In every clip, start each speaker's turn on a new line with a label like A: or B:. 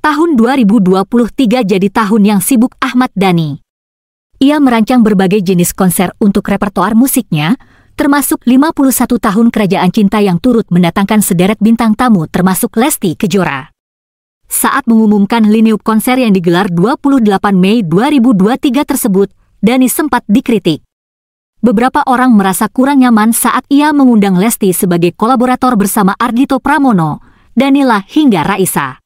A: tahun 2023 jadi tahun yang sibuk Ahmad Dhani. Ia merancang berbagai jenis konser untuk repertoar musiknya, termasuk 51 tahun Kerajaan Cinta yang turut mendatangkan sederet bintang tamu termasuk Lesti Kejora. Saat mengumumkan lini konser yang digelar 28 Mei 2023 tersebut, Dani sempat dikritik. Beberapa orang merasa kurang nyaman saat ia mengundang Lesti sebagai kolaborator bersama Ardito Pramono, Danila hingga Raisa.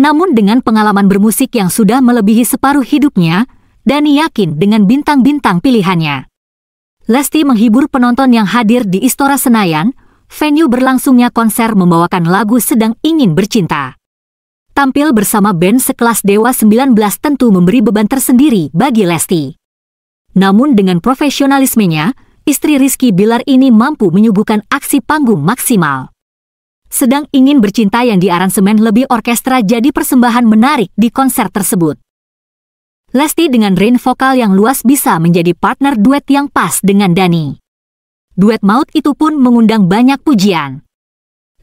A: Namun dengan pengalaman bermusik yang sudah melebihi separuh hidupnya, Dani yakin dengan bintang-bintang pilihannya. Lesti menghibur penonton yang hadir di Istora Senayan, venue berlangsungnya konser membawakan lagu Sedang Ingin Bercinta. Tampil bersama band sekelas Dewa 19 tentu memberi beban tersendiri bagi Lesti. Namun dengan profesionalismenya, istri Rizky Bilar ini mampu menyuguhkan aksi panggung maksimal sedang ingin bercinta yang diaransemen lebih orkestra jadi persembahan menarik di konser tersebut. Lesti dengan range vokal yang luas bisa menjadi partner duet yang pas dengan Dani. Duet maut itu pun mengundang banyak pujian.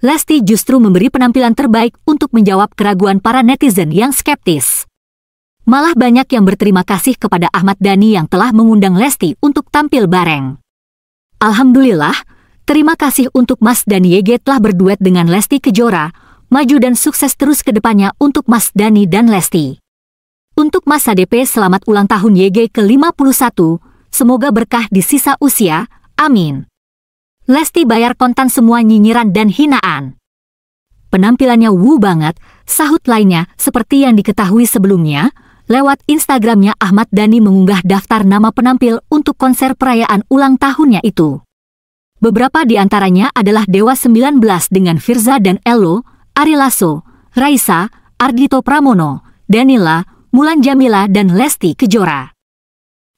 A: Lesti justru memberi penampilan terbaik untuk menjawab keraguan para netizen yang skeptis. Malah banyak yang berterima kasih kepada Ahmad Dani yang telah mengundang Lesti untuk tampil bareng. Alhamdulillah, Terima kasih untuk Mas Dani Yege telah berduet dengan Lesti Kejora. Maju dan sukses terus ke depannya untuk Mas Dani dan Lesti. Untuk Mas DP selamat ulang tahun Yege ke-51. Semoga berkah di sisa usia. Amin. Lesti bayar kontan semua nyinyiran dan hinaan. Penampilannya wuh banget, sahut lainnya seperti yang diketahui sebelumnya, lewat Instagramnya Ahmad Dhani mengunggah daftar nama penampil untuk konser perayaan ulang tahunnya itu. Beberapa di antaranya adalah Dewa 19 dengan Firza dan Elo, Ari Lasso, Raisa, Ardito Pramono, Danila, Mulan Jamila dan Lesti Kejora.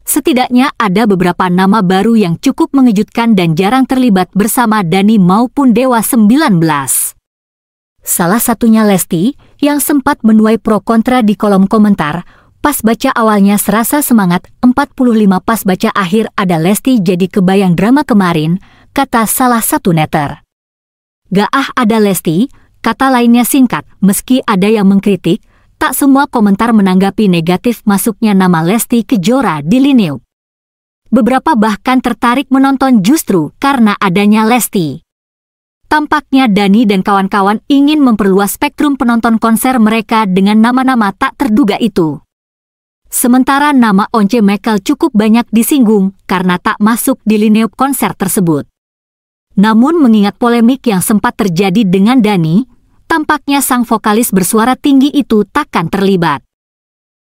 A: Setidaknya ada beberapa nama baru yang cukup mengejutkan dan jarang terlibat bersama Dani maupun Dewa 19. Salah satunya Lesti, yang sempat menuai pro kontra di kolom komentar, pas baca awalnya serasa semangat, 45 pas baca akhir ada Lesti jadi kebayang drama kemarin, kata salah satu netter. Gaah ada Lesti, kata lainnya singkat, meski ada yang mengkritik, tak semua komentar menanggapi negatif masuknya nama Lesti ke Kejora di Lineu. Beberapa bahkan tertarik menonton justru karena adanya Lesti. Tampaknya Dani dan kawan-kawan ingin memperluas spektrum penonton konser mereka dengan nama-nama tak terduga itu. Sementara nama Once Michael cukup banyak disinggung karena tak masuk di Lineup konser tersebut. Namun mengingat polemik yang sempat terjadi dengan Dani, tampaknya sang vokalis bersuara tinggi itu takkan terlibat.